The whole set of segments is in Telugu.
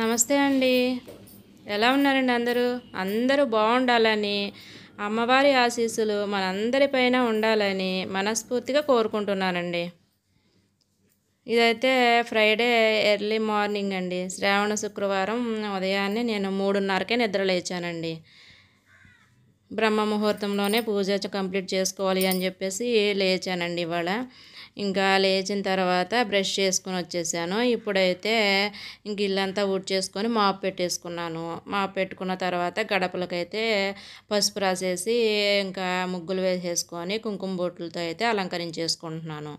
నమస్తే అండి ఎలా ఉన్నారండి అందరూ అందరూ బాగుండాలని అమ్మవారి ఆశీస్సులు మనందరిపైన ఉండాలని మనస్ఫూర్తిగా కోరుకుంటున్నానండి ఇదైతే ఫ్రైడే ఎర్లీ మార్నింగ్ అండి శ్రావణ శుక్రవారం ఉదయాన్నే నేను మూడున్నరకే నిద్ర లేచానండి బ్రహ్మ ముహూర్తంలోనే పూజ కంప్లీట్ చేసుకోవాలి అని చెప్పేసి లేచానండి ఇవాళ ఇంకా లేచిన తర్వాత బ్రష్ చేసుకుని వచ్చేసాను ఇప్పుడైతే ఇంక ఇల్లంతా ఊడ్ చేసుకొని మాప్ పెట్టేసుకున్నాను మాప్ పెట్టుకున్న తర్వాత గడపలకైతే పసుపు రాసేసి ఇంకా ముగ్గులు వేసేసుకొని కుంకుమ బొట్లతో అయితే అలంకరించేసుకుంటున్నాను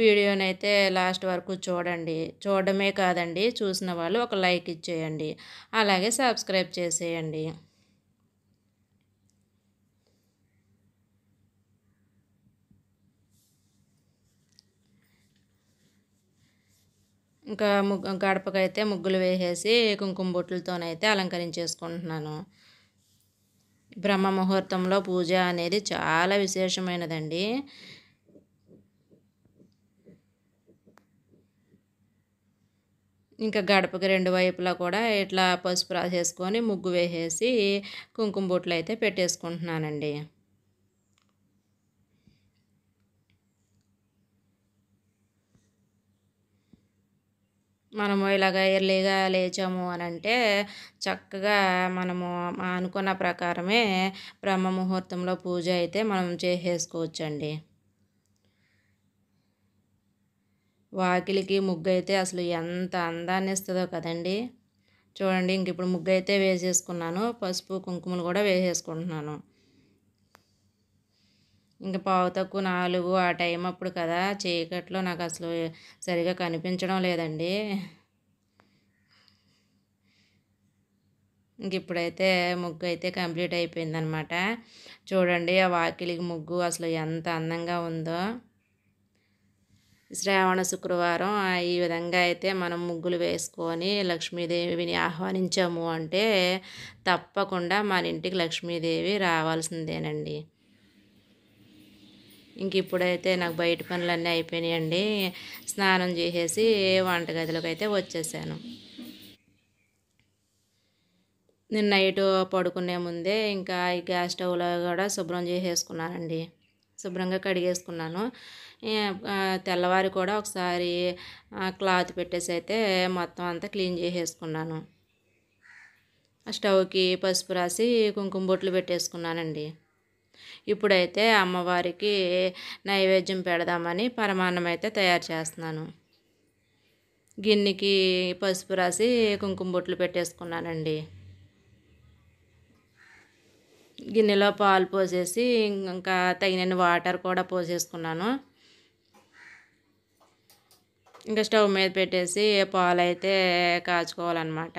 వీడియోనైతే లాస్ట్ వరకు చూడండి చూడడమే కాదండి చూసిన వాళ్ళు ఒక లైక్ ఇచ్చేయండి అలాగే సబ్స్క్రైబ్ చేసేయండి ఇంకా ముగ్గు గడపకైతే ముగ్గులు వేసేసి కుంకుమ బొట్లతోనైతే అలంకరించేసుకుంటున్నాను బ్రహ్మ ముహూర్తంలో పూజ అనేది చాలా విశేషమైనదండి ఇంకా గడపకి రెండు వైపులా కూడా ఇట్లా పసుపు రాసేసుకొని ముగ్గు వేసేసి కుంకుమ బొట్లు అయితే పెట్టేసుకుంటున్నానండి మనము ఇలాగ ఎర్లీగా లేచాము అని అంటే చక్కగా మనము అనుకున్న ప్రకారమే బ్రహ్మ ముహూర్తంలో పూజ అయితే మనం చేసేసుకోవచ్చండి వాకిలికి ముగ్గు అయితే అసలు ఎంత అందాన్ని ఇస్తుందో కదండి చూడండి ఇంక ఇప్పుడు ముగ్గు అయితే వేసేసుకున్నాను పసుపు కుంకుమలు కూడా వేసేసుకుంటున్నాను ఇంక పావు తక్కువ నాలుగు ఆ టైం అప్పుడు కదా చీకట్లో నాకు అసలు సరిగా కనిపించడం లేదండి ఇంక ఇప్పుడైతే ముగ్గు అయితే కంప్లీట్ అయిపోయిందనమాట చూడండి ఆ వాకిలికి ముగ్గు అసలు ఎంత అందంగా ఉందో శ్రావణ శుక్రవారం ఈ విధంగా అయితే మనం ముగ్గులు వేసుకొని లక్ష్మీదేవిని ఆహ్వానించాము అంటే తప్పకుండా మన ఇంటికి లక్ష్మీదేవి రావాల్సిందేనండి ఇంక ఇప్పుడైతే నాకు బయట పనులన్నీ అయిపోయినాయండి స్నానం చేసేసి వంటగదిలోకి అయితే వచ్చేసాను నేను నైట్ పడుకునే ముందే ఇంకా ఈ గ్యాస్ స్టవ్లో కూడా శుభ్రం చేసేసుకున్నానండి శుభ్రంగా కడిగేసుకున్నాను తెల్లవారి కూడా ఒకసారి క్లాత్ పెట్టేసి అయితే మొత్తం అంతా క్లీన్ చేసేసుకున్నాను స్టవ్కి పసుపు రాసి కుంకుమ బొట్లు పెట్టేసుకున్నానండి ఇప్పుడైతే అమ్మవారికి నైవేద్యం పెడదామని పరమాన్నం అయితే తయారు చేస్తున్నాను గిన్నెకి పసుపు రాసి కుంకుమ బొట్లు పెట్టేసుకున్నానండి గిన్నెలో పాలు పోసేసి ఇంకా తగినన్ని వాటర్ కూడా పోసేసుకున్నాను ఇంకా స్టవ్ మీద పెట్టేసి పాలు అయితే కాచుకోవాలన్నమాట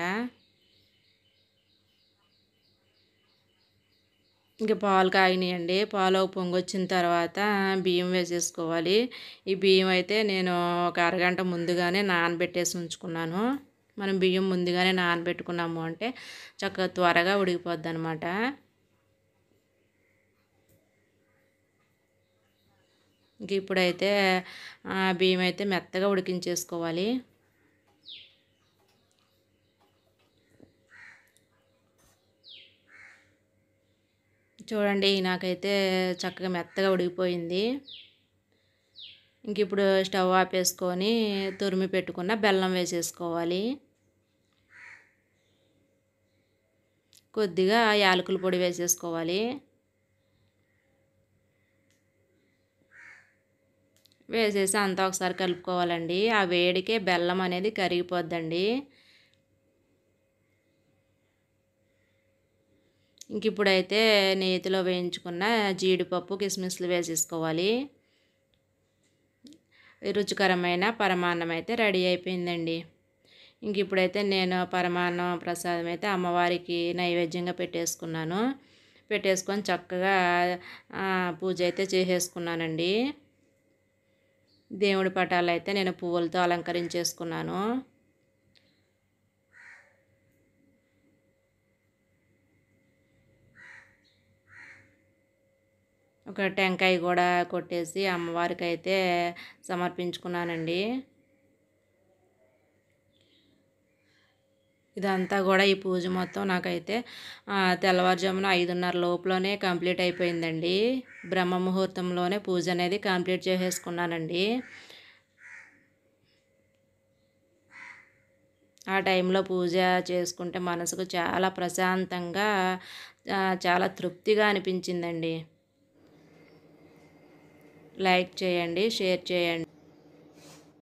ఇంకా పాలు కాగినాయండి పాలు పొంగొచ్చిన తర్వాత బియ్యం వేసేసుకోవాలి ఈ బియ్యం అయితే నేను ఒక అరగంట ముందుగానే నానబెట్టేసి ఉంచుకున్నాను మనం బియ్యం ముందుగానే నానబెట్టుకున్నాము అంటే చక్కగా త్వరగా ఉడికిపోద్ది అనమాట ఇంక ఇప్పుడైతే బియ్యం అయితే మెత్తగా ఉడికించేసుకోవాలి చూడండి నాకైతే చక్కగా మెత్తగా ఉడికిపోయింది ఇంక ఇప్పుడు స్టవ్ ఆపేసుకొని తురిమి పెట్టుకున్న బెల్లం వేసేసుకోవాలి కొద్దిగా యాలకుల పొడి వేసేసుకోవాలి వేసేసి అంతా ఒకసారి కలుపుకోవాలండి ఆ వేడికే బెల్లం అనేది కరిగిపోద్దండి ఇంక ఇప్పుడైతే నేతిలో వేయించుకున్న జీడిపప్పు కిస్మిస్లు వేసేసుకోవాలి రుచికరమైన పరమాన్నం అయితే రెడీ అయిపోయిందండి ఇంక ఇప్పుడైతే నేను పరమాన్నం ప్రసాదం అయితే అమ్మవారికి నైవేద్యంగా పెట్టేసుకున్నాను పెట్టేసుకొని చక్కగా పూజ అయితే చేసేసుకున్నానండి దేవుడి పటాలు అయితే నేను పువ్వులతో అలంకరించేసుకున్నాను ఒక టెంకాయ కూడా కొట్టేసి అమ్మవారికి అయితే సమర్పించుకున్నానండి ఇదంతా కూడా ఈ పూజ మొత్తం నాకైతే తెల్లవారుజామున ఐదున్నర లోపలనే కంప్లీట్ అయిపోయిందండి బ్రహ్మ ముహూర్తంలోనే పూజ అనేది కంప్లీట్ చేసేసుకున్నానండి ఆ టైంలో పూజ చేసుకుంటే మనసుకు చాలా ప్రశాంతంగా చాలా తృప్తిగా అనిపించిందండి లైక్ చేయండి షేర్ చేయండి